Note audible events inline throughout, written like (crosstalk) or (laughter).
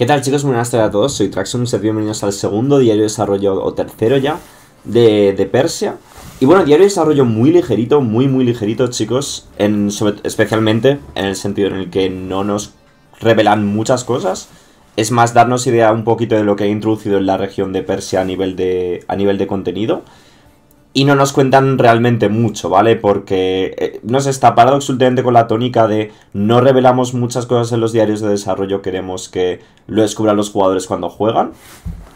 ¿Qué tal chicos? Muy buenas tardes a todos, soy Traxxon, ser bienvenidos al segundo diario de desarrollo, o tercero ya, de, Persia. Y bueno, diario de desarrollo muy ligerito, muy muy ligerito chicos, especialmente en el sentido en el que no nos revelan muchas cosas. Es más, darnos idea un poquito de lo que ha introducido en la región de Persia a nivel de, a nivel de contenido y no nos cuentan realmente mucho, ¿vale? Porque eh, no sé, está parado absolutamente con la tónica de no revelamos muchas cosas en los diarios de desarrollo, queremos que lo descubran los jugadores cuando juegan.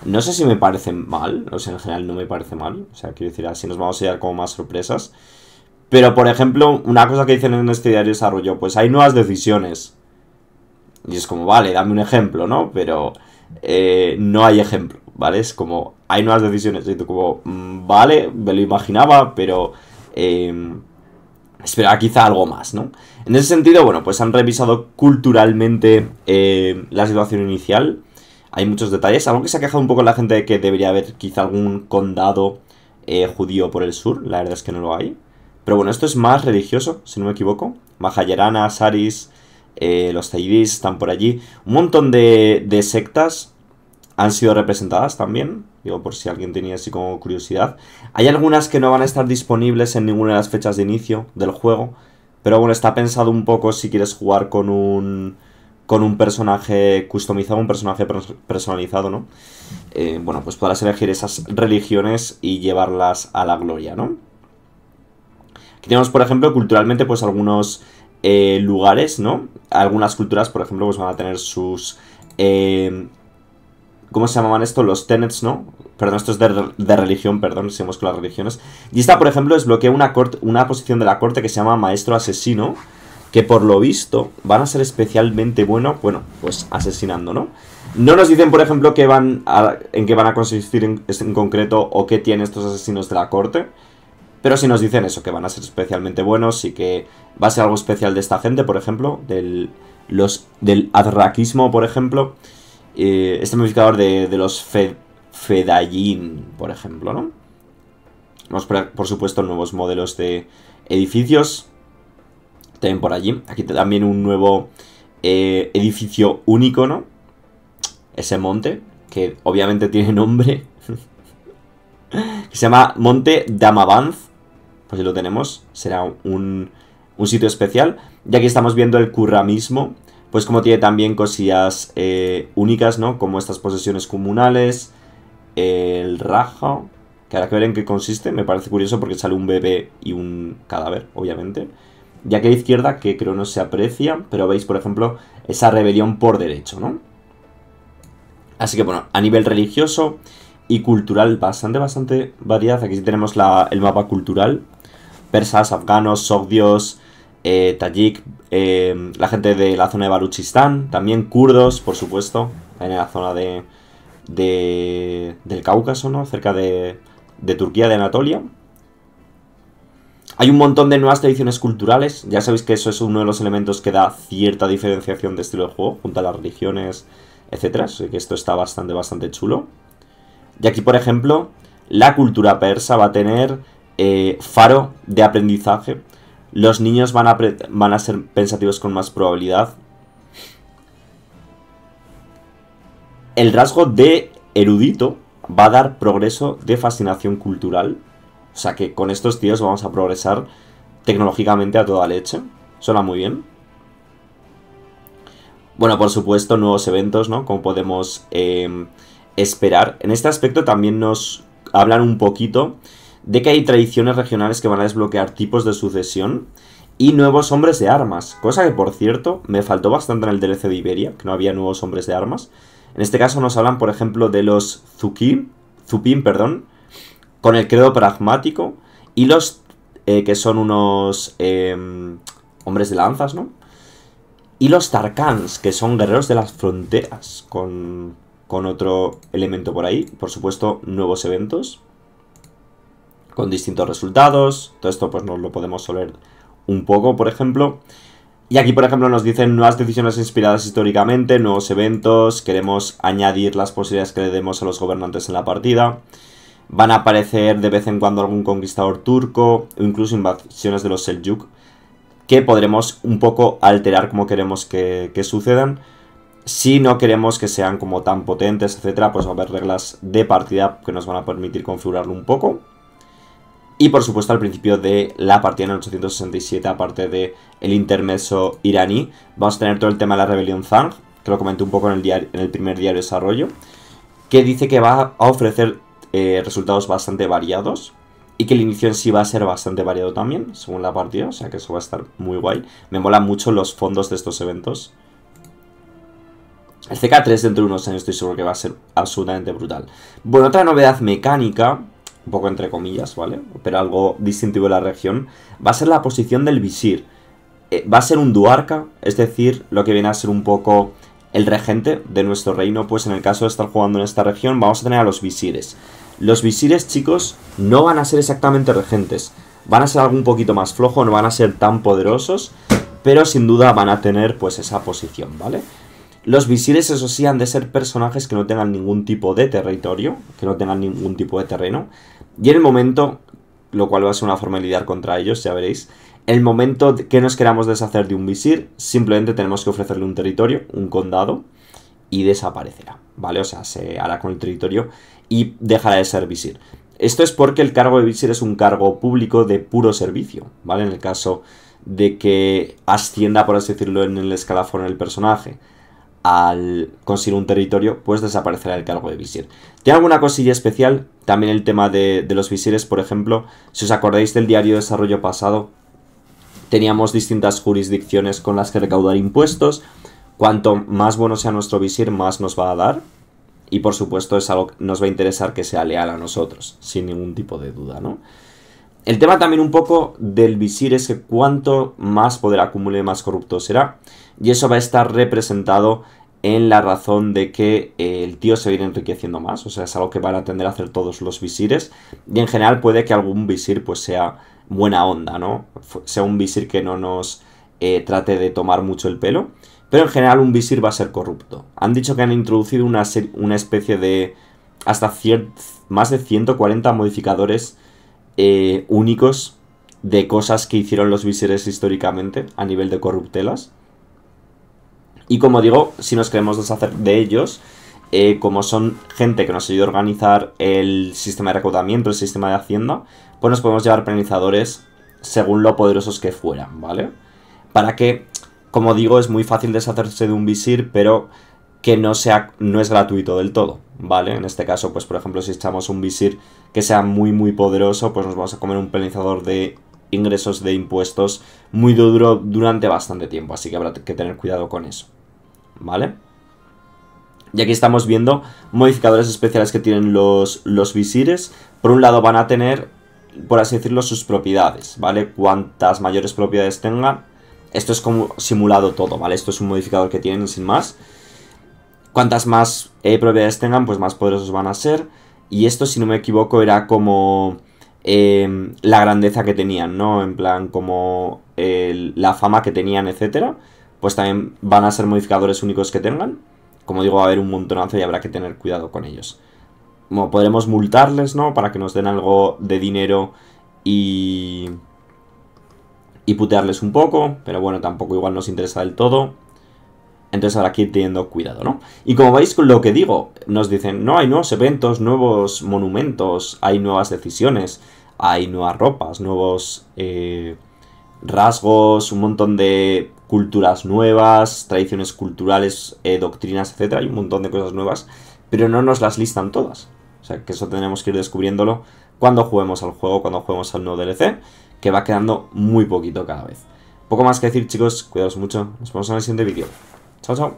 No sé si me parece mal, o sea, en general no me parece mal, o sea, quiero decir, así nos vamos a llevar como más sorpresas. Pero, por ejemplo, una cosa que dicen en este diario de desarrollo, pues hay nuevas decisiones. Y es como, vale, dame un ejemplo, ¿no? Pero eh, no hay ejemplo, ¿vale? Es como, hay nuevas decisiones. Y tú como, mm, vale, me lo imaginaba, pero... Em, esperaba quizá algo más, ¿no? En ese sentido, bueno, pues han revisado culturalmente em, la situación inicial. Hay muchos detalles. aunque que se ha quejado un poco la gente de que debería haber quizá algún condado eh, judío por el sur. La verdad es que no lo hay. Pero bueno, esto es más religioso, si no me equivoco. Mahayarana, Saris, eh, los Zaidis están por allí. Un montón de, de sectas han sido representadas también, digo por si alguien tenía así como curiosidad. Hay algunas que no van a estar disponibles en ninguna de las fechas de inicio del juego, pero bueno, está pensado un poco si quieres jugar con un con un personaje customizado, un personaje personalizado, ¿no? Eh, bueno, pues podrás elegir esas religiones y llevarlas a la gloria, ¿no? Aquí tenemos, por ejemplo, culturalmente, pues algunos eh, lugares, ¿no? Algunas culturas, por ejemplo, pues van a tener sus eh, ¿Cómo se llamaban esto? Los tenets, ¿no? Perdón, esto es de, religión, perdón, si hemos con las religiones. Y esta, por ejemplo, desbloquea una, corte, una posición de la corte que se llama maestro asesino, que por lo visto van a ser especialmente bueno, bueno, pues asesinando, ¿no? No nos dicen, por ejemplo, qué van en qué van a consistir en, concreto o qué tienen estos asesinos de la corte. Pero sí nos dicen eso, que van a ser especialmente buenos y que va a ser algo especial de esta gente, por ejemplo, del, los, del adraquismo, por ejemplo. Eh, este modificador de, los fe, por ejemplo, ¿no? Vamos, por, supuesto, nuevos modelos de edificios. También por allí. Aquí también un nuevo eh, edificio único, ¿no? Ese monte, que obviamente tiene nombre. (laughs) que se llama Monte Damavanz. Pues si lo tenemos, será un, un sitio especial. Y aquí estamos viendo el curramismo pues como tiene también cosillas eh, únicas, ¿no? Como estas posesiones comunales, el rajo, que habrá que ver en qué consiste, me parece curioso porque sale un bebé y un cadáver, obviamente. ya que a la izquierda, que creo no se aprecia, pero veis, por ejemplo, esa rebelión por derecho, ¿no? Así que bueno, a nivel religioso y cultural, bastante, bastante variedad. Aquí tenemos el mapa cultural. Persas, afganos, sogdios, eh, tayik... Em, la gente de la zona de Baluchistán, también kurdos, por supuesto, en la zona de, del Cáucaso, ¿no? Cerca de, Turquía, de Anatolia. Hay un montón de nuevas tradiciones culturales, ya sabéis que eso es uno de los elementos que da cierta diferenciación de estilo de juego, junto a las religiones, etcétera, que esto está bastante, bastante chulo. Y aquí, por ejemplo, la cultura persa va a tener eh, faro de aprendizaje los niños van a, van a ser pensativos con más probabilidad. El rasgo de erudito va a dar progreso de fascinación cultural. O sea que con estos tíos vamos a progresar tecnológicamente a toda leche. Suena muy bien. Bueno, por supuesto, nuevos eventos, ¿no? Como podemos em, esperar. En este aspecto también nos hablan un poquito de que hay tradiciones regionales que van a desbloquear tipos de sucesión y nuevos hombres de armas, cosa que por cierto me faltó bastante en el DLC de Iberia, que no había nuevos hombres de armas. En este caso nos hablan, por ejemplo, de los zuki Zupin, perdón, con el credo pragmático y los eh, que son unos em, hombres de lanzas, ¿no? Y los Tarkans, que son guerreros de las fronteras, con, con otro elemento por ahí. Por supuesto, nuevos eventos con distintos resultados. Todo esto pues nos lo podemos soler un poco, por ejemplo. Y aquí, por ejemplo, nos dicen nuevas decisiones inspiradas históricamente, nuevos eventos, queremos añadir las posibilidades que le demos a los gobernantes en la partida. Van a aparecer de vez en cuando algún conquistador turco, o incluso invasiones de los Seljuk, que podremos un poco alterar como queremos que, que sucedan. Si no queremos que sean como tan potentes, etcétera, pues va a haber reglas de partida que nos van a permitir configurarlo un poco. Y por supuesto al principio de la partida en el 867, aparte de el intermeso iraní, vamos a tener todo el tema de la rebelión Zang, que lo comenté un poco en el, en el primer diario de desarrollo, que dice que va a ofrecer eh, resultados bastante variados y que el inicio en sí va a ser bastante variado también, según la partida, o sea que eso va a estar muy guay. Me mola mucho los fondos de estos eventos. El CK3 dentro de unos años estoy seguro que va a ser absolutamente brutal. Bueno, otra novedad mecánica un poco entre comillas, ¿vale? Pero algo distintivo de la región, va a ser la posición del visir. Eh, va a ser un duarca, es decir, lo que viene a ser un poco el regente de nuestro reino, pues en el caso de estar jugando en esta región vamos a tener a los visires. Los visires, chicos, no van a ser exactamente regentes, van a ser algo un poquito más flojo, no van a ser tan poderosos, pero sin duda van a tener pues esa posición, ¿vale? Los visires, eso sí, han de ser personajes que no tengan ningún tipo de territorio, que no tengan ningún tipo de terreno. Y en el momento, lo cual va a ser una forma de lidiar contra ellos, ya veréis, el momento que nos queramos deshacer de un visir, simplemente tenemos que ofrecerle un territorio, un condado, y desaparecerá, ¿vale? O sea, se hará con el territorio y dejará de ser visir. Esto es porque el cargo de visir es un cargo público de puro servicio, ¿vale? En el caso de que ascienda, por así decirlo, en el escalafón el personaje al conseguir un territorio, pues desaparecerá el cargo de visir. Tiene alguna cosilla especial, también el tema de, los visires, por ejemplo, si os acordáis del diario de desarrollo pasado, teníamos distintas jurisdicciones con las que recaudar impuestos, cuanto más bueno sea nuestro visir, más nos va a dar, y por supuesto es algo que nos va a interesar que sea leal a nosotros, sin ningún tipo de duda, ¿no? El tema también un poco del visir es que cuanto más poder acumule, más corrupto será. Y eso va a estar representado en la razón de que eh, el tío se viene enriqueciendo más. O sea, es algo que van a tender a hacer todos los visires. Y en general puede que algún visir pues sea buena onda, ¿no? Sea un visir que no nos eh, trate de tomar mucho el pelo. Pero en general un visir va a ser corrupto. Han dicho que han introducido una, una especie de... hasta más de 140 modificadores eh, únicos de cosas que hicieron los visires históricamente a nivel de corruptelas. Y como digo, si nos queremos deshacer de ellos, eh, como son gente que nos ayuda a organizar el sistema de recaudamiento, el sistema de hacienda, pues nos podemos llevar penalizadores según lo poderosos que fueran, ¿vale? Para que, como digo, es muy fácil deshacerse de un visir, pero que no sea, no es gratuito del todo. ¿vale? En este caso, pues por ejemplo, si echamos un visir que sea muy muy poderoso, pues nos vamos a comer un penalizador de ingresos de impuestos muy duro durante bastante tiempo, así que habrá que tener cuidado con eso, ¿vale? Y aquí estamos viendo modificadores especiales que tienen los, los visires. Por un lado van a tener, por así decirlo, sus propiedades, ¿vale? Cuantas mayores propiedades tengan. Esto es como simulado todo, ¿vale? Esto es un modificador que tienen sin más. Cuantas más eh, propiedades tengan, pues más poderosos van a ser. Y esto, si no me equivoco, era como em, la grandeza que tenían, ¿no? En plan, como la fama que tenían, etcétera. Pues también van a ser modificadores únicos que tengan. Como digo, va a haber un montonazo y habrá que tener cuidado con ellos. Bueno, podremos multarles, ¿no? Para que nos den algo de dinero y... Y putearles un poco, pero bueno, tampoco igual nos interesa del todo. Entonces ahora ir teniendo cuidado, ¿no? Y como veis con lo que digo, nos dicen, no, hay nuevos eventos, nuevos monumentos, hay nuevas decisiones, hay nuevas ropas, nuevos eh, rasgos, un montón de culturas nuevas, tradiciones culturales, eh, doctrinas, etcétera, hay un montón de cosas nuevas, pero no nos las listan todas. O sea, que eso tenemos que ir descubriéndolo cuando juguemos al juego, cuando juguemos al nuevo DLC, que va quedando muy poquito cada vez. Poco más que decir, chicos, cuidaos mucho, nos vemos en el siguiente vídeo. 曹操。